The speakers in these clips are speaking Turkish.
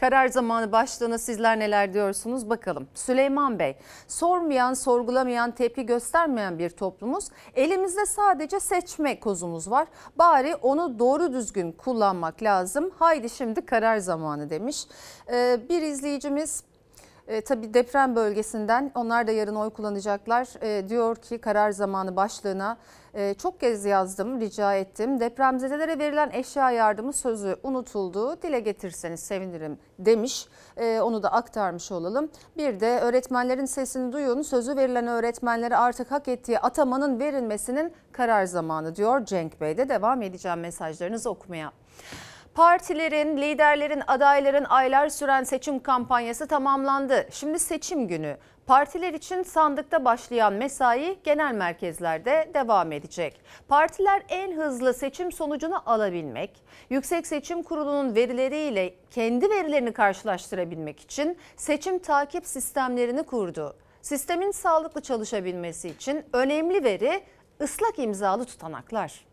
Karar zamanı başlığına sizler neler diyorsunuz bakalım. Süleyman Bey, sormayan, sorgulamayan, tepki göstermeyen bir toplumuz. Elimizde sadece seçme kozumuz var. Bari onu doğru düzgün kullanmak lazım. Haydi şimdi karar zamanı demiş. Ee, bir izleyicimiz e, tabii deprem bölgesinden onlar da yarın oy kullanacaklar. E, diyor ki karar zamanı başlığına e, çok kez yazdım, rica ettim. Depremzedelere verilen eşya yardımı sözü unutuldu. Dile getirseniz sevinirim demiş. E, onu da aktarmış olalım. Bir de öğretmenlerin sesini duyun. Sözü verilen öğretmenlere artık hak ettiği atamanın verilmesinin karar zamanı diyor Cenk Bey de devam edeceğim mesajlarınızı okumaya. Partilerin, liderlerin, adayların aylar süren seçim kampanyası tamamlandı. Şimdi seçim günü. Partiler için sandıkta başlayan mesai genel merkezlerde devam edecek. Partiler en hızlı seçim sonucunu alabilmek, Yüksek Seçim Kurulu'nun verileriyle kendi verilerini karşılaştırabilmek için seçim takip sistemlerini kurdu. Sistemin sağlıklı çalışabilmesi için önemli veri ıslak imzalı tutanaklar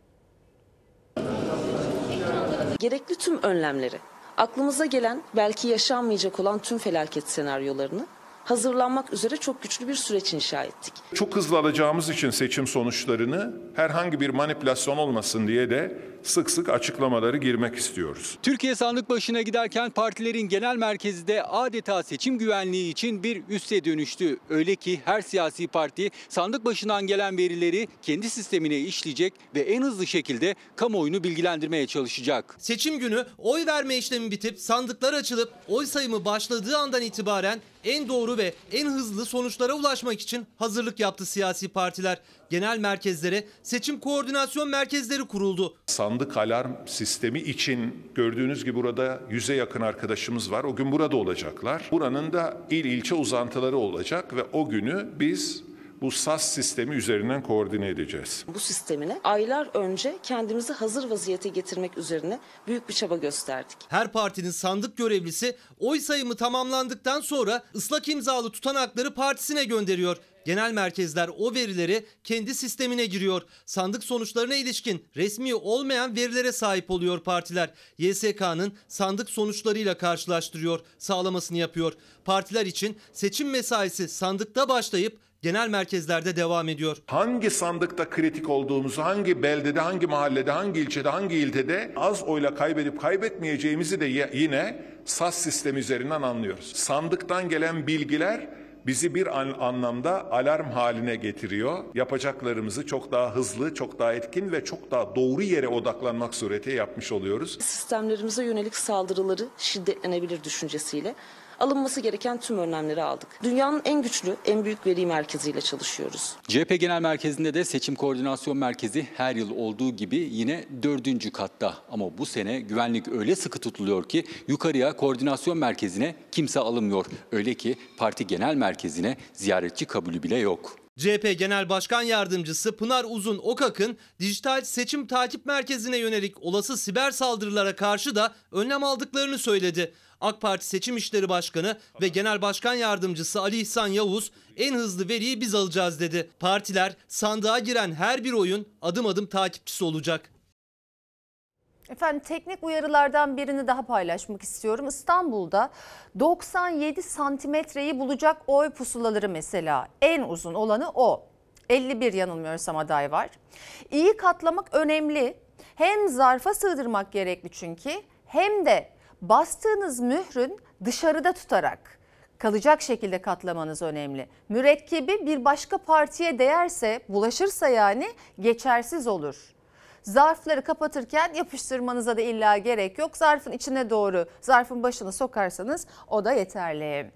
gerekli tüm önlemleri, aklımıza gelen belki yaşanmayacak olan tüm felaket senaryolarını hazırlanmak üzere çok güçlü bir süreç inşa ettik. Çok hızlı alacağımız için seçim sonuçlarını herhangi bir manipülasyon olmasın diye de sık sık açıklamaları girmek istiyoruz. Türkiye sandık başına giderken partilerin genel merkezi de adeta seçim güvenliği için bir üste dönüştü. Öyle ki her siyasi parti sandık başından gelen verileri kendi sistemine işleyecek ve en hızlı şekilde kamuoyunu bilgilendirmeye çalışacak. Seçim günü oy verme işlemi bitip sandıklar açılıp oy sayımı başladığı andan itibaren en doğru ve en hızlı sonuçlara ulaşmak için hazırlık yaptı siyasi partiler. Genel merkezlere seçim koordinasyon merkezleri kuruldu. Sandık Sandık alarm sistemi için gördüğünüz gibi burada yüze yakın arkadaşımız var. O gün burada olacaklar. Buranın da il ilçe uzantıları olacak ve o günü biz bu SAS sistemi üzerinden koordine edeceğiz. Bu sistemine aylar önce kendimizi hazır vaziyete getirmek üzerine büyük bir çaba gösterdik. Her partinin sandık görevlisi oy sayımı tamamlandıktan sonra ıslak imzalı tutanakları partisine gönderiyor. Genel merkezler o verileri kendi sistemine giriyor. Sandık sonuçlarına ilişkin resmi olmayan verilere sahip oluyor partiler. YSK'nın sandık sonuçlarıyla karşılaştırıyor, sağlamasını yapıyor. Partiler için seçim mesaisi sandıkta başlayıp genel merkezlerde devam ediyor. Hangi sandıkta kritik olduğumuzu, hangi beldede, hangi mahallede, hangi ilçede, hangi iltede az oyla kaybedip kaybetmeyeceğimizi de yine SAS sistemi üzerinden anlıyoruz. Sandıktan gelen bilgiler bizi bir an anlamda alarm haline getiriyor. Yapacaklarımızı çok daha hızlı, çok daha etkin ve çok daha doğru yere odaklanmak suretiyle yapmış oluyoruz. Sistemlerimize yönelik saldırıları şiddetlenebilir düşüncesiyle alınması gereken tüm önlemleri aldık. Dünyanın en güçlü, en büyük veri merkeziyle çalışıyoruz. CHP Genel Merkezi'nde de Seçim Koordinasyon Merkezi her yıl olduğu gibi yine dördüncü katta. Ama bu sene güvenlik öyle sıkı tutuluyor ki yukarıya koordinasyon merkezine kimse alınmıyor. Öyle ki parti genel merkezine ziyaretçi kabulü bile yok. CHP Genel Başkan Yardımcısı Pınar Uzun Okak'ın dijital seçim takip merkezine yönelik olası siber saldırılara karşı da önlem aldıklarını söyledi. AK Parti Seçim İşleri Başkanı ve Genel Başkan Yardımcısı Ali İhsan Yavuz en hızlı veriyi biz alacağız dedi. Partiler sandığa giren her bir oyun adım adım takipçisi olacak. Efendim teknik uyarılardan birini daha paylaşmak istiyorum. İstanbul'da 97 santimetreyi bulacak oy pusulaları mesela en uzun olanı o. 51 yanılmıyorsam aday var. İyi katlamak önemli. Hem zarfa sığdırmak gerekli çünkü hem de bastığınız mührün dışarıda tutarak kalacak şekilde katlamanız önemli. Mürekkebi bir başka partiye değerse, bulaşırsa yani geçersiz olur. Zarfları kapatırken yapıştırmanıza da illa gerek yok. Zarfın içine doğru zarfın başını sokarsanız o da yeterli.